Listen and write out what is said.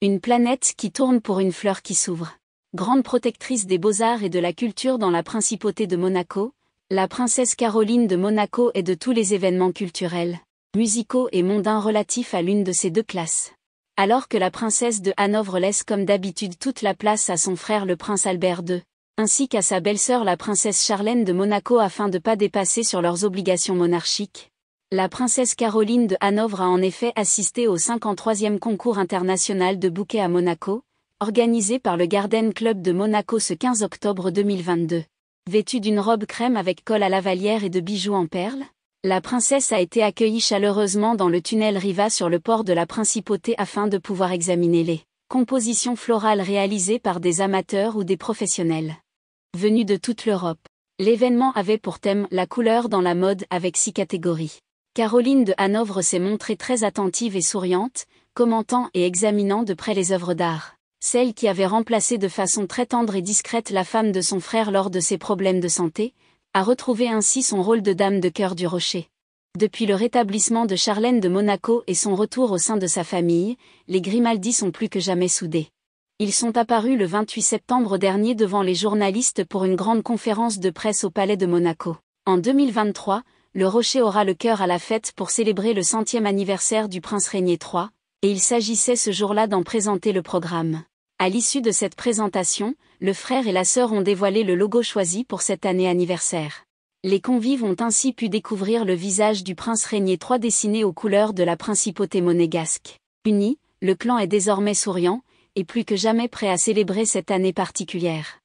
Une planète qui tourne pour une fleur qui s'ouvre. Grande protectrice des beaux-arts et de la culture dans la principauté de Monaco, la princesse Caroline de Monaco est de tous les événements culturels, musicaux et mondains relatifs à l'une de ces deux classes. Alors que la princesse de Hanovre laisse comme d'habitude toute la place à son frère le prince Albert II, ainsi qu'à sa belle-sœur la princesse Charlène de Monaco afin de pas dépasser sur leurs obligations monarchiques, la princesse Caroline de Hanovre a en effet assisté au 53e concours international de bouquets à Monaco, organisé par le Garden Club de Monaco ce 15 octobre 2022. Vêtue d'une robe crème avec col à lavalière et de bijoux en perles, la princesse a été accueillie chaleureusement dans le tunnel Riva sur le port de la Principauté afin de pouvoir examiner les compositions florales réalisées par des amateurs ou des professionnels. Venus de toute l'Europe, l'événement avait pour thème la couleur dans la mode avec six catégories. Caroline de Hanovre s'est montrée très attentive et souriante, commentant et examinant de près les œuvres d'art. Celle qui avait remplacé de façon très tendre et discrète la femme de son frère lors de ses problèmes de santé, a retrouvé ainsi son rôle de dame de cœur du rocher. Depuis le rétablissement de Charlène de Monaco et son retour au sein de sa famille, les Grimaldi sont plus que jamais soudés. Ils sont apparus le 28 septembre dernier devant les journalistes pour une grande conférence de presse au Palais de Monaco. En 2023, le rocher aura le cœur à la fête pour célébrer le centième anniversaire du prince régné III, et il s'agissait ce jour-là d'en présenter le programme. À l'issue de cette présentation, le frère et la sœur ont dévoilé le logo choisi pour cette année anniversaire. Les convives ont ainsi pu découvrir le visage du prince régné III dessiné aux couleurs de la principauté monégasque. Uni, le clan est désormais souriant, et plus que jamais prêt à célébrer cette année particulière.